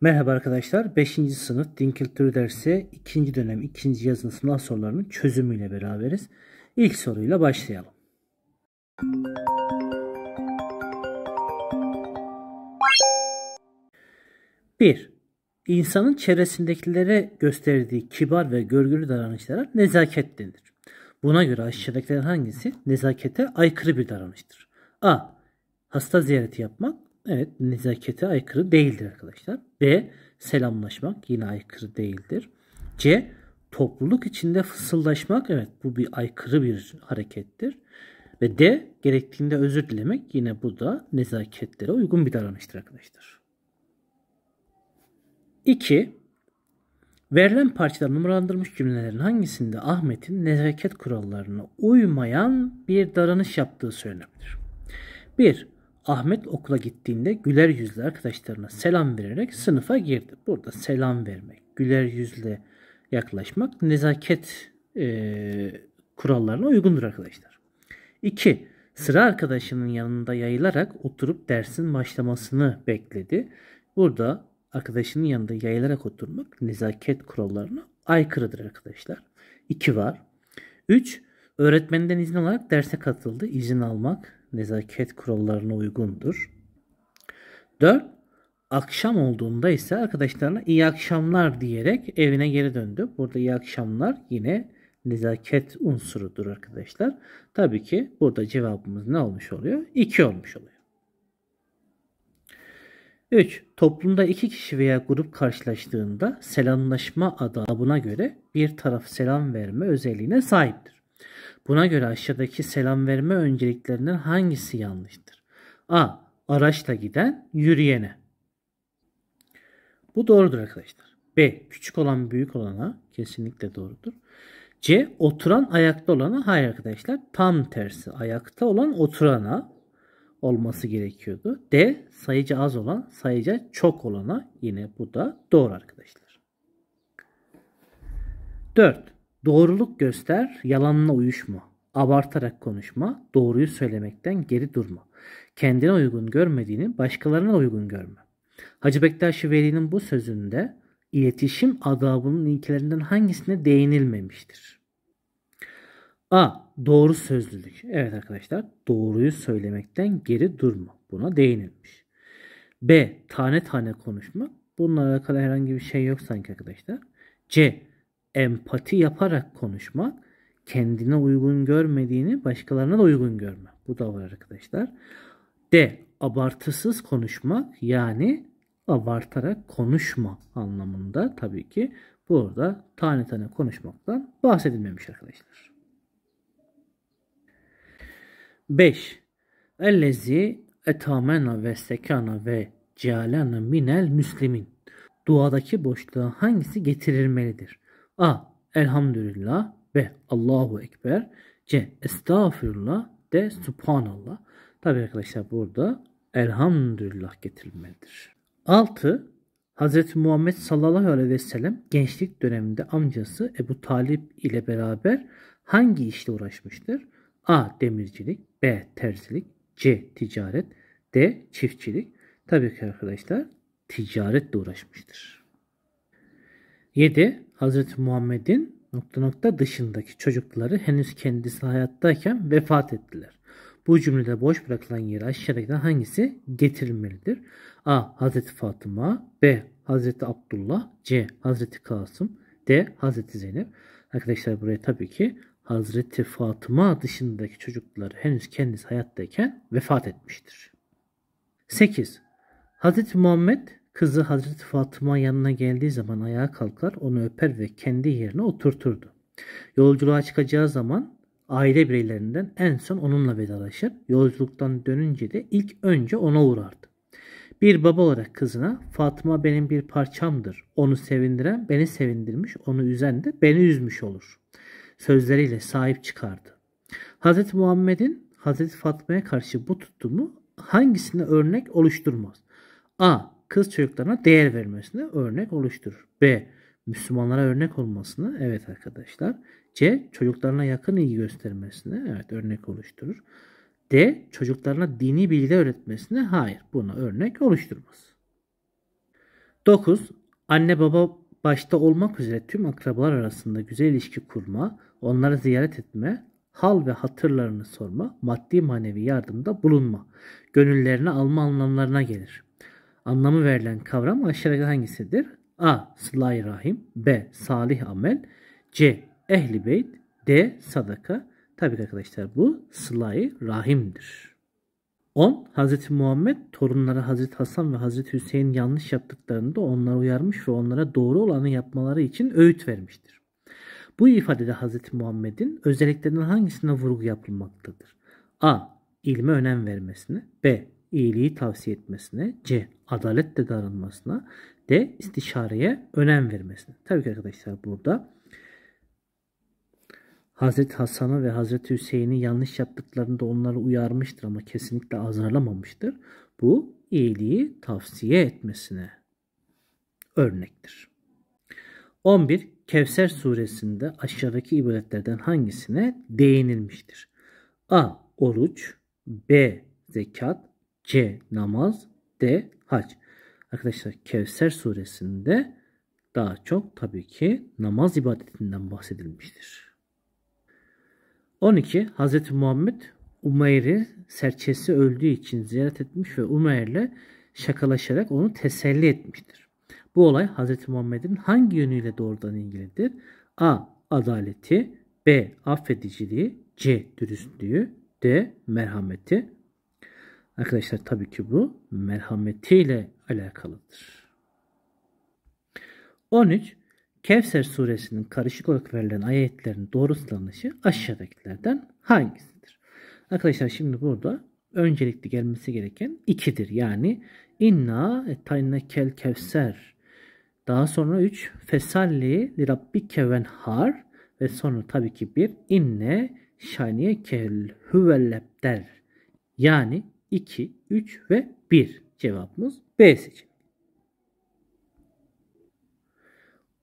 Merhaba arkadaşlar. 5. sınıf din kültürü dersi 2. dönem 2. yazılı sınav sorularının çözümüyle beraberiz. İlk soruyla başlayalım. Bir, İnsanın çevresindekilere gösterdiği kibar ve görgülü davranışlara nezaket denir. Buna göre aşağıdakilerden hangisi nezakete aykırı bir davranıştır? A. Hasta ziyareti yapmak evet nezakete aykırı değildir arkadaşlar. B. Selamlaşmak yine aykırı değildir. C. Topluluk içinde fısıldaşmak evet bu bir aykırı bir harekettir. Ve D. Gerektiğinde özür dilemek yine bu da nezaketlere uygun bir davranıştır arkadaşlar. 2. Verilen parçalar numaralandırmış cümlelerin hangisinde Ahmet'in nezaket kurallarına uymayan bir davranış yaptığı söylenebilir? 1. Ahmet okula gittiğinde güler yüzle arkadaşlarına selam vererek sınıfa girdi. Burada selam vermek, güler yüzle yaklaşmak nezaket e, kurallarına uygundur arkadaşlar. 2. Sıra arkadaşının yanında yayılarak oturup dersin başlamasını bekledi. Burada arkadaşının yanında yayılarak oturmak nezaket kurallarına aykırıdır arkadaşlar. 2 var. 3. Öğretmenden izin alarak derse katıldı. İzin almak nezaket kurallarına uygundur. 4. Akşam olduğunda ise arkadaşlarına iyi akşamlar diyerek evine geri döndü. Burada iyi akşamlar yine nezaket unsurudur arkadaşlar. Tabii ki burada cevabımız ne olmuş oluyor? 2 olmuş oluyor. 3. Toplumda iki kişi veya grup karşılaştığında selamlaşma adabına göre bir taraf selam verme özelliğine sahiptir. Buna göre aşağıdaki selam verme önceliklerinden hangisi yanlıştır? A. Araçla giden yürüyene. Bu doğrudur arkadaşlar. B. Küçük olan büyük olana kesinlikle doğrudur. C. Oturan ayakta olana hayır arkadaşlar. Tam tersi ayakta olan oturana olması gerekiyordu. D. Sayıca az olan sayıca çok olana yine bu da doğru arkadaşlar. 4. Doğruluk göster, yalanla uyuşma. Abartarak konuşma, doğruyu söylemekten geri durma. Kendine uygun görmediğini başkalarına uygun görme. Hacı Bektaş-ı Veli'nin bu sözünde iletişim adabının ilkelerinden hangisine değinilmemiştir? A. Doğru sözlülük. Evet arkadaşlar doğruyu söylemekten geri durma. Buna değinilmiş. B. Tane tane konuşma. Bununla alakalı herhangi bir şey yok sanki arkadaşlar. C empati yaparak konuşmak kendine uygun görmediğini başkalarına da uygun görme. Bu da var arkadaşlar. D. Abartısız konuşmak yani abartarak konuşma anlamında tabii ki burada tane tane konuşmaktan bahsedilmemiş arkadaşlar. 5. Ellezi etamena ve sekana ve cealana minel müslimin. Duadaki boşluğa hangisi getirilmelidir? A. Elhamdülillah B. Allahu Ekber C. Estağfurullah. D. Subhanallah Tabi arkadaşlar burada elhamdülillah getirilmelidir. 6. Hz. Muhammed sallallahu aleyhi ve sellem gençlik döneminde amcası Ebu Talip ile beraber hangi işle uğraşmıştır? A. Demircilik B. Terzilik C. Ticaret D. Çiftçilik Tabii ki arkadaşlar ticaretle uğraşmıştır. 7. Hz. Muhammed'in nokta nokta dışındaki çocukları henüz kendisi hayattayken vefat ettiler. Bu cümlede boş bırakılan yere aşağıdakilerden hangisi getirilmelidir? A. Hz. Fatıma B. Hz. Abdullah C. Hz. Kasım D. Hz. Zeynep Arkadaşlar buraya tabii ki Hazreti Fatıma dışındaki çocukları henüz kendisi hayattayken vefat etmiştir. 8. Hazreti Muhammed Kızı Hazreti Fatıma yanına geldiği zaman ayağa kalkar, onu öper ve kendi yerine oturturdu. Yolculuğa çıkacağı zaman aile bireylerinden en son onunla vedalaşır. Yolculuktan dönünce de ilk önce ona uğrardı. Bir baba olarak kızına Fatıma benim bir parçamdır. Onu sevindiren beni sevindirmiş, onu üzen de beni üzmüş olur. Sözleriyle sahip çıkardı. Hz. Muhammed'in Hz. Fatma'ya karşı bu tutumu hangisine örnek oluşturmaz? A kız çocuklarına değer vermesine örnek oluşturur. B. Müslümanlara örnek olmasını evet arkadaşlar. C. Çocuklarına yakın ilgi göstermesine evet örnek oluşturur. D. Çocuklarına dini bilgi öğretmesine hayır buna örnek oluşturmaz. 9. Anne baba başta olmak üzere tüm akrabalar arasında güzel ilişki kurma, onları ziyaret etme, hal ve hatırlarını sorma, maddi manevi yardımda bulunma, gönüllerini alma anlamlarına gelir. Anlamı verilen kavram aşağıdaki hangisidir? A. Sıla-i Rahim B. Salih amel C. Ehli beyt D. Sadaka Tabii ki arkadaşlar bu Sıla-i Rahim'dir. 10. Hz. Muhammed torunları Hz. Hasan ve Hz. Hüseyin yanlış yaptıklarında onları uyarmış ve onlara doğru olanı yapmaları için öğüt vermiştir. Bu ifadede Hz. Muhammed'in özelliklerinden hangisine vurgu yapılmaktadır? A. İlme önem vermesine B iyiliği tavsiye etmesine, C. Adaletle davranmasına, D. istişareye önem vermesine. Tabii ki arkadaşlar burada Hazreti Hasan'ı ve Hazreti Hüseyin'i yanlış yaptıklarında onları uyarmıştır ama kesinlikle azarlamamıştır. Bu iyiliği tavsiye etmesine örnektir. 11. Kevser suresinde aşağıdaki ibadetlerden hangisine değinilmiştir? A. Oruç B. Zekat C. Namaz. D. Hac. Arkadaşlar Kevser suresinde daha çok tabii ki namaz ibadetinden bahsedilmiştir. 12. Hz. Muhammed Umayri serçesi öldüğü için ziyaret etmiş ve Umeyr'le şakalaşarak onu teselli etmiştir. Bu olay Hz. Muhammed'in hangi yönüyle doğrudan ilgilidir? A. Adaleti B. Affediciliği C. Dürüstlüğü D. Merhameti Arkadaşlar tabii ki bu merhametiyle alakalıdır. 13. Kevser suresinin karışık olarak verilen ayetlerin doğrulanışı aşağıdakilerden hangisidir? Arkadaşlar şimdi burada öncelikli gelmesi gereken ikidir. Yani inna tayna kel kevser. Daha sonra üç fesalli li rabbike venhar ve sonra tabii ki bir inne şaniye kel hüvellebder. Yani 2, 3 ve 1 cevabımız B seçeneği.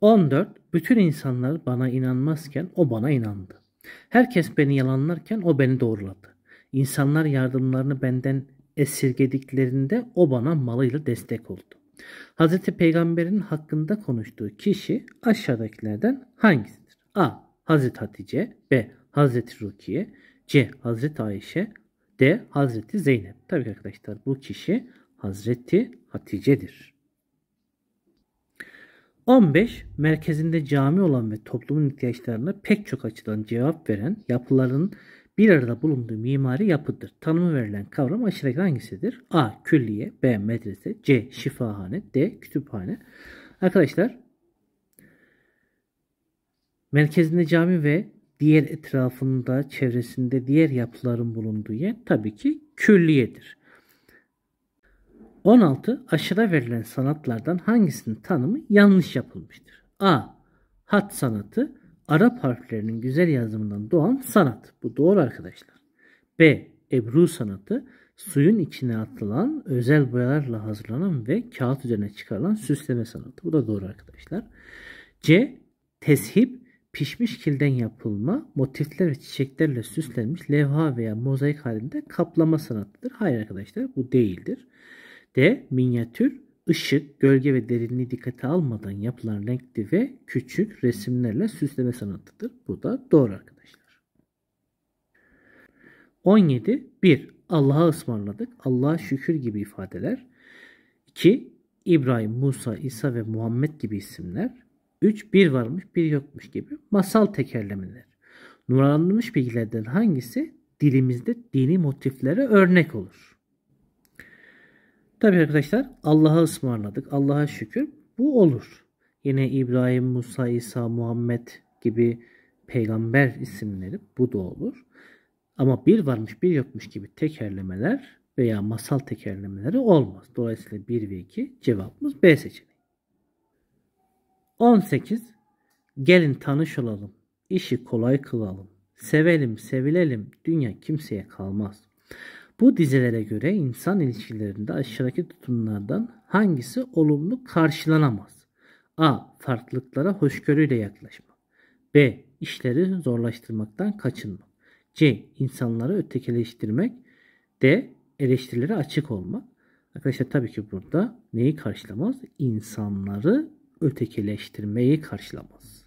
14. Bütün insanlar bana inanmazken o bana inandı. Herkes beni yalanlarken o beni doğruladı. İnsanlar yardımlarını benden esirgediklerinde o bana malıyla destek oldu. Hz. Peygamber'in hakkında konuştuğu kişi aşağıdakilerden hangisidir? A. Hz. Hatice B. Hz. Rukiye C. Hz. Ayşe D. Hazreti Zeynep. Tabii arkadaşlar bu kişi Hazreti Hatice'dir. 15. Merkezinde cami olan ve toplumun ihtiyaçlarına pek çok açıdan cevap veren yapıların bir arada bulunduğu mimari yapıdır. Tanımı verilen kavram aşağıdaki hangisidir? A. Külliye B. Medrese C. Şifahane D. Kütüphane Arkadaşlar merkezinde cami ve diğer etrafında, çevresinde diğer yapıların bulunduğu yer tabii ki külliyedir. 16. Aşağıda verilen sanatlardan hangisinin tanımı yanlış yapılmıştır? A. Hat sanatı Arap harflerinin güzel yazımından doğan sanat. Bu doğru arkadaşlar. B. Ebru sanatı suyun içine atılan özel boyalarla hazırlanan ve kağıt üzerine çıkarılan süsleme sanatı. Bu da doğru arkadaşlar. C. Teship pişmiş kilden yapılma, motifler ve çiçeklerle süslenmiş levha veya mozaik halinde kaplama sanatıdır. Hayır arkadaşlar bu değildir. D. Minyatür, ışık, gölge ve derinliği dikkate almadan yapılan renkli ve küçük resimlerle süsleme sanatıdır. Bu da doğru arkadaşlar. 17. 1. Allah'a ısmarladık. Allah'a şükür gibi ifadeler. 2. İbrahim, Musa, İsa ve Muhammed gibi isimler. 3 1 varmış 1 yokmuş gibi masal tekerlemeler. Numaralanmış bilgilerden hangisi dilimizde dini motiflere örnek olur? Tabi arkadaşlar Allah'a ısmarladık. Allah'a şükür bu olur. Yine İbrahim, Musa, İsa, Muhammed gibi peygamber isimleri bu da olur. Ama bir varmış bir yokmuş gibi tekerlemeler veya masal tekerlemeleri olmaz. Dolayısıyla 1 ve 2 cevabımız B seçeneği. 18. Gelin tanış olalım. İşi kolay kılalım. Sevelim, sevilelim. Dünya kimseye kalmaz. Bu dizelere göre insan ilişkilerinde aşağıdaki tutumlardan hangisi olumlu karşılanamaz? A. Farklılıklara hoşgörüyle yaklaşma. B. İşleri zorlaştırmaktan kaçınma. C. İnsanları ötekileştirmek. D. Eleştirilere açık olmak. Arkadaşlar tabii ki burada neyi karşılamaz? İnsanları ötekileştirmeyi karşılamaz.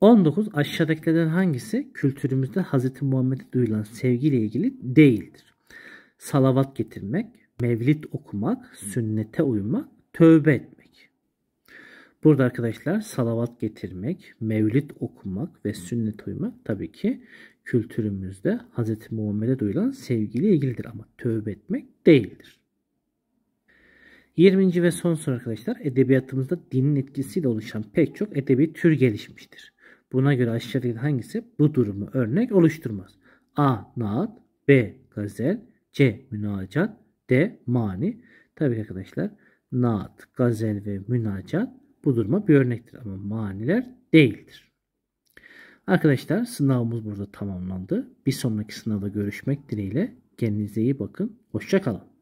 19. Aşağıdakilerden hangisi kültürümüzde Hz. Muhammed'e duyulan sevgiyle ilgili değildir? Salavat getirmek, mevlit okumak, sünnete uymak, tövbe etmek. Burada arkadaşlar salavat getirmek, mevlit okumak ve sünnet uymak tabii ki kültürümüzde Hz. Muhammed'e duyulan sevgiyle ilgilidir ama tövbe etmek değildir. 20. ve son soru arkadaşlar edebiyatımızda dinin etkisiyle oluşan pek çok edebi tür gelişmiştir. Buna göre aşağıdaki hangisi bu durumu örnek oluşturmaz? A. Naat B. Gazel C. Münacat D. Mani Tabi arkadaşlar naat, gazel ve münacat bu duruma bir örnektir ama maniler değildir. Arkadaşlar sınavımız burada tamamlandı. Bir sonraki sınavda görüşmek dileğiyle. Kendinize iyi bakın. Hoşçakalın.